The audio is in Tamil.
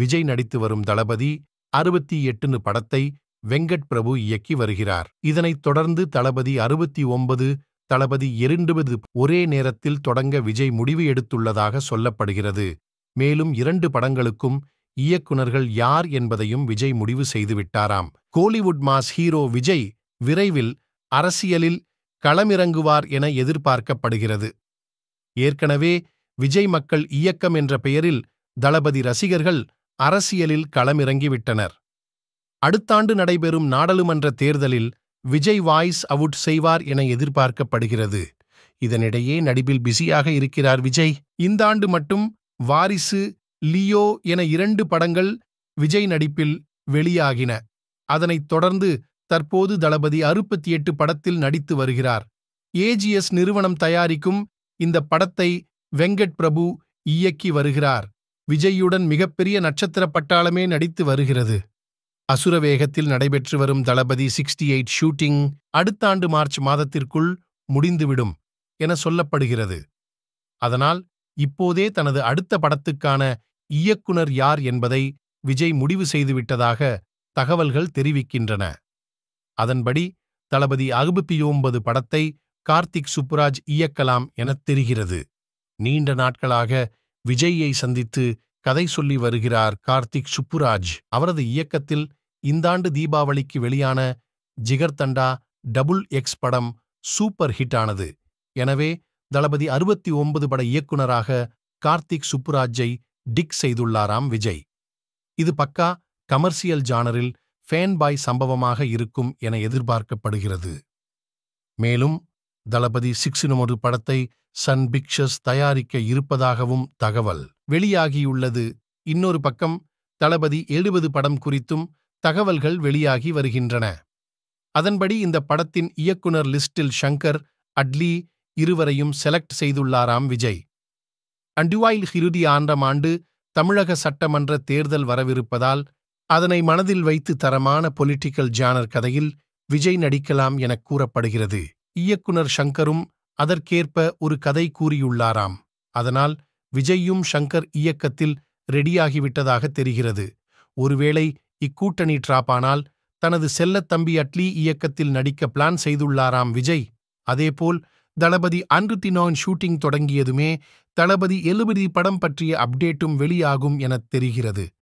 விஜய் நடித்து வரும் தளபதி அறுபத்தி எட்டுனு படத்தை வெங்கட் பிரபு இயக்கி வருகிறார் இதனைத் தொடர்ந்து தளபதி அறுபத்தி ஒன்பது தளபதி இரண்டுவது ஒரே நேரத்தில் தொடங்க விஜய் முடிவு எடுத்துள்ளதாக சொல்லப்படுகிறது மேலும் இரண்டு படங்களுக்கும் இயக்குனர்கள் யார் என்பதையும் விஜய் முடிவு செய்துவிட்டாராம் கோலிவுட் மாஸ் ஹீரோ விஜய் விரைவில் அரசியலில் களமிறங்குவார் என எதிர்பார்க்கப்படுகிறது ஏற்கனவே விஜய் மக்கள் இயக்கம் என்ற பெயரில் தளபதி ரசிகர்கள் அரசியலில் களமிறங்கிவிட்டனர் அடுத்தாண்டு நடைபெறும் நாடாளுமன்ற தேர்தலில் விஜய் வாய்ஸ் அவுட் செய்வார் என எதிர்பார்க்கப்படுகிறது இதனிடையே நடிப்பில் பிஸியாக இருக்கிறார் விஜய் இந்த ஆண்டு மட்டும் வாரிசு லியோ என இரண்டு படங்கள் விஜய் நடிப்பில் வெளியாகின அதனைத் தொடர்ந்து தற்போது தளபதி அறுபத்தி எட்டு படத்தில் நடித்து வருகிறார் ஏஜிஎஸ் நிறுவனம் தயாரிக்கும் இந்த படத்தை வெங்கட் பிரபு இயக்கி வருகிறார் விஜய்யுடன் மிகப்பெரிய நட்சத்திர பட்டாளமே நடித்து வருகிறது அசுர வேகத்தில் நடைபெற்று வரும் தளபதி சிக்ஸ்டி எயிட் ஷூட்டிங் அடுத்த ஆண்டு மார்ச் மாதத்திற்குள் முடிந்துவிடும் என சொல்லப்படுகிறது அதனால் இப்போதே தனது அடுத்த படத்துக்கான இயக்குனர் யார் என்பதை விஜய் முடிவு செய்துவிட்டதாக தகவல்கள் தெரிவிக்கின்றன அதன்படி தளபதி ஒன்பது படத்தை கார்த்திக் சுப்புராஜ் இயக்கலாம் எனத் தெரிகிறது நீண்ட நாட்களாக விஜய்யை சந்தித்து கதை சொல்லி வருகிறார் கார்த்திக் சுப்புராஜ் அவரது இயக்கத்தில் இந்தாண்டு தீபாவளிக்கு வெளியான ஜிகர்தண்டா டபுள் எக்ஸ் படம் சூப்பர் ஹிட் ஆனது எனவே தளபதி அறுபத்தி ஒன்பது பட இயக்குனராக கார்த்திக் சுப்புராஜை டிக் செய்துள்ளாராம் விஜய் இது பக்கா கமர்சியல் ஜானரில் ஃபேன்பாய் சம்பவமாக இருக்கும் என எதிர்பார்க்கப்படுகிறது மேலும் தளபதி சிக்ஸினும் ஒரு படத்தை சன் பிக்சர்ஸ் தயாரிக்க இருப்பதாகவும் தகவல் வெளியாகியுள்ளது இன்னொரு பக்கம் தளபதி எழுபது படம் குறித்தும் தகவல்கள் வெளியாகி வருகின்றன அதன்படி இந்த படத்தின் இயக்குனர் லிஸ்டில் ஷங்கர் அட்லி இருவரையும் செலக்ட் செய்துள்ளாராம் விஜய் அண்டுவாயில் இறுதி ஆண்டாம் ஆண்டு தமிழக சட்டமன்ற தேர்தல் வரவிருப்பதால் அதனை மனதில் வைத்து தரமான பொலிட்டிக்கல் ஜானர் கதையில் விஜய் நடிக்கலாம் எனக் கூறப்படுகிறது இயக்குனர் ஷங்கரும் அதற்கேற்ப ஒரு கதை கூறியுள்ளாராம் அதனால் விஜய்யும் ஷங்கர் இயக்கத்தில் ரெடியாகிவிட்டதாக தெரிகிறது ஒருவேளை இக்கூட்டணி டிராப்பானால் தனது செல்லத்தம்பி அட்லி இயக்கத்தில் நடிக்க பிளான் செய்துள்ளாராம் விஜய் அதேபோல் தளபதி அன்றுத்தி நான் ஷூட்டிங் தொடங்கியதுமே தளபதி எழுபதி படம் பற்றிய அப்டேட்டும் வெளியாகும் எனத் தெரிகிறது